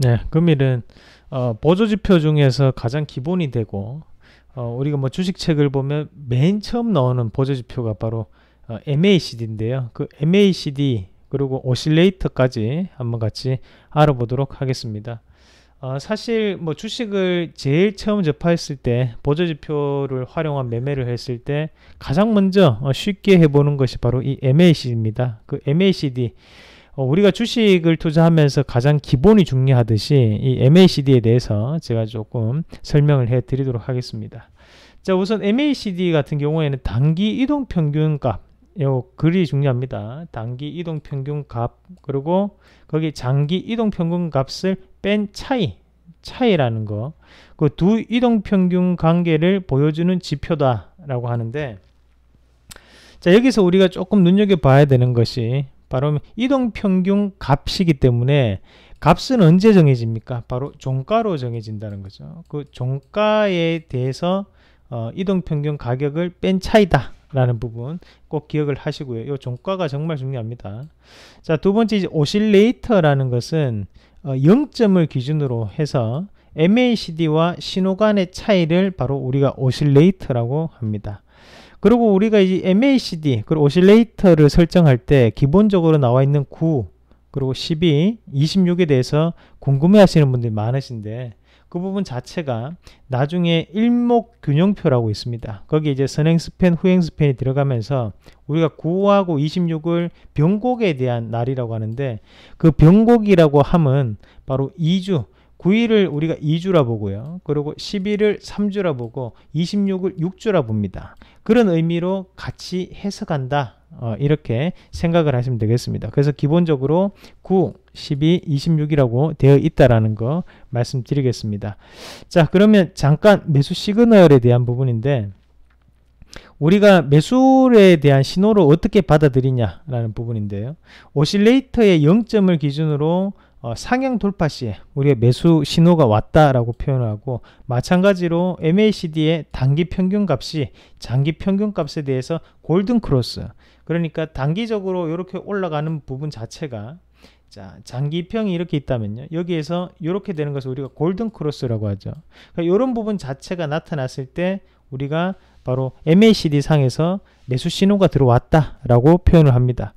네, 금일은 그 어, 보조 지표 중에서 가장 기본이 되고 어, 우리가 뭐 주식책을 보면 맨 처음 나오는 보조 지표가 바로 어, MACD인데요. 그 MACD 그리고 오실레이터까지 한번 같이 알아보도록 하겠습니다. 어, 사실 뭐 주식을 제일 처음 접했을 때 보조지표를 활용한 매매를 했을 때 가장 먼저 어, 쉽게 해보는 것이 바로 이 MACD입니다. 그 MACD 어, 우리가 주식을 투자하면서 가장 기본이 중요하듯이 이 MACD에 대해서 제가 조금 설명을 해 드리도록 하겠습니다. 자, 우선 MACD 같은 경우에는 단기 이동 평균 값, 요 글이 중요합니다. 단기 이동 평균 값, 그리고 거기 장기 이동 평균 값을 뺀 차이, 차이라는 거. 그 두 이동 평균 관계를 보여주는 지표다라고 하는데, 자, 여기서 우리가 조금 눈여겨봐야 되는 것이 바로 이동평균 값이기 때문에 값은 언제 정해집니까? 바로 종가로 정해진다는 거죠. 그 종가에 대해서 어, 이동평균 가격을 뺀 차이다. 라는 부분 꼭 기억을 하시고요. 이 종가가 정말 중요합니다. 자, 두 번째 오실레이터라는 것은 어, 0점을 기준으로 해서 MACD와 신호 간의 차이를 바로 우리가 오실레이터라고 합니다. 그리고 우리가 이 MACD 그리고 오실레이터를 설정할 때 기본적으로 나와 있는 9 그리고 12, 26에 대해서 궁금해 하시는 분들이 많으신데 그 부분 자체가 나중에 일목균형표라고 있습니다. 거기 에 이제 선행스팬, 후행스팬이 들어가면서 우리가 9하고 26을 변곡에 대한 날이라고 하는데 그 변곡이라고 함은 바로 2주, 9일을 우리가 2주라 보고요. 그리고 11을 3주라 보고 26을 6주라 봅니다. 그런 의미로 같이 해석한다. 어, 이렇게 생각을 하시면 되겠습니다. 그래서 기본적으로 9, 12, 26이라고 되어 있다라는 거 말씀드리겠습니다. 자, 그러면 잠깐 매수 시그널에 대한 부분인데 우리가 매수에 대한 신호를 어떻게 받아들이냐라는 부분인데요. 오실레이터의 0점을 기준으로 어, 상향 돌파 시에 우리의 매수 신호가 왔다라고 표현을 하고 마찬가지로 MACD의 단기 평균값이 장기 평균값에 대해서 골든 크로스 그러니까 단기적으로 이렇게 올라가는 부분 자체가 자 장기평이 이렇게 있다면요 여기에서 이렇게 되는 것을 우리가 골든 크로스라고 하죠 그러니까 이런 부분 자체가 나타났을 때 우리가 바로 MACD 상에서 매수 신호가 들어왔다라고 표현을 합니다.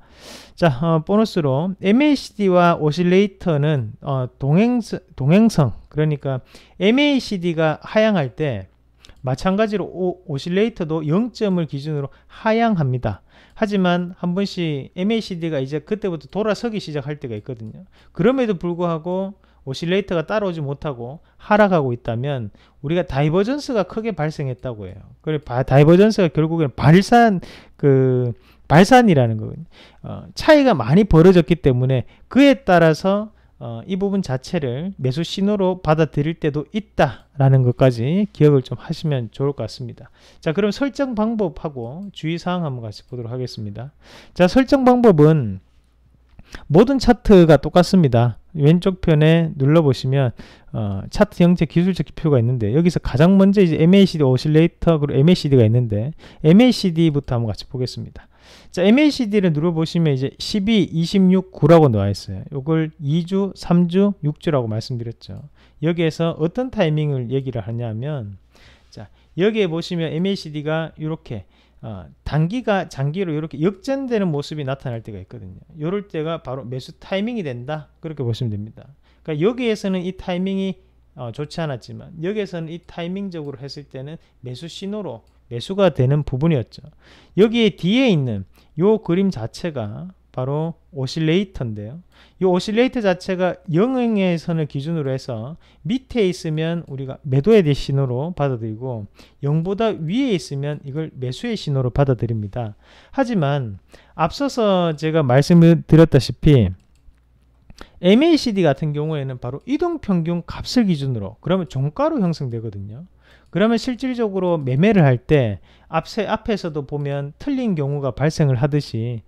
자, 어, 보너스로 MACD와 오실레이터는 어, 동행, 동행성, 그러니까 MACD가 하향할 때 마찬가지로 오, 실레이터도 0점을 기준으로 하향합니다. 하지만 한 번씩 MACD가 이제 그때부터 돌아서기 시작할 때가 있거든요. 그럼에도 불구하고 오실레이터가 따라오지 못하고 하락하고 있다면 우리가 다이버전스가 크게 발생했다고 해요. 그래 다이버전스가 결국에는 발산 그 발산이라는 거거든요. 어, 차이가 많이 벌어졌기 때문에 그에 따라서 어, 이 부분 자체를 매수 신호로 받아들일 때도 있다라는 것까지 기억을 좀 하시면 좋을 것 같습니다. 자, 그럼 설정 방법하고 주의사항 한번 같이 보도록 하겠습니다. 자, 설정 방법은 모든 차트가 똑같습니다. 왼쪽 편에 눌러보시면 어, 차트 형태 기술적 지표가 있는데 여기서 가장 먼저 이제 MACD 오실레이터 그리고 MACD가 있는데 MACD부터 한번 같이 보겠습니다. 자 MACD를 눌러보시면 이제 12, 26, 9라고 나와있어요. 이걸 2주, 3주, 6주라고 말씀드렸죠. 여기에서 어떤 타이밍을 얘기를 하냐면 자 여기에 보시면 MACD가 이렇게 어, 단기가 장기로 이렇게 역전되는 모습이 나타날 때가 있거든요. 이럴 때가 바로 매수 타이밍이 된다. 그렇게 보시면 됩니다. 그러니까 여기에서는 이 타이밍이 어, 좋지 않았지만 여기에서는 이 타이밍적으로 했을 때는 매수 신호로 매수가 되는 부분이었죠. 여기에 뒤에 있는 요 그림 자체가 바로 오실레이터인데요. 이 오실레이터 자체가 영행의 선을 기준으로 해서 밑에 있으면 우리가 매도에 대한 신호로 받아들이고 0보다 위에 있으면 이걸 매수의 신호로 받아들입니다. 하지만 앞서서 제가 말씀을 드렸다시피 MACD 같은 경우에는 바로 이동평균 값을 기준으로 그러면 종가로 형성되거든요. 그러면 실질적으로 매매를 할 때 앞에, 앞에서도 보면 틀린 경우가 발생을 하듯이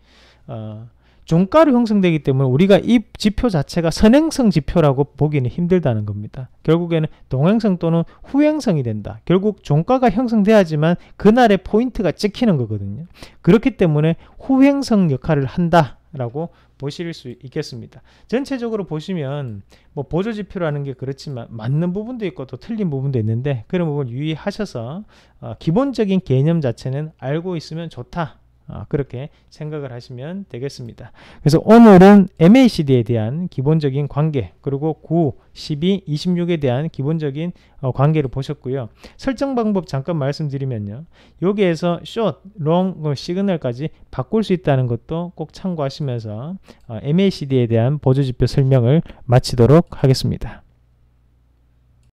어, 종가로 형성되기 때문에 우리가 이 지표 자체가 선행성 지표라고 보기는 힘들다는 겁니다. 결국에는 동행성 또는 후행성이 된다. 결국 종가가 형성돼야지만 그날의 포인트가 찍히는 거거든요. 그렇기 때문에 후행성 역할을 한다. 라고 보실 수 있겠습니다. 전체적으로 보시면 뭐 보조 지표라는 게 그렇지만 맞는 부분도 있고 또 틀린 부분도 있는데 그런 부분 유의하셔서 어, 기본적인 개념 자체는 알고 있으면 좋다 어, 그렇게 생각을 하시면 되겠습니다. 그래서 오늘은 MACD에 대한 기본적인 관계 그리고 9, 12, 26에 대한 기본적인 어, 관계를 보셨고요. 설정 방법 잠깐 말씀드리면요. 여기에서 s h 시그널까지 바꿀 수 있다는 것도 꼭 참고하시면서 어, MACD에 대한 보조지표 설명을 마치도록 하겠습니다.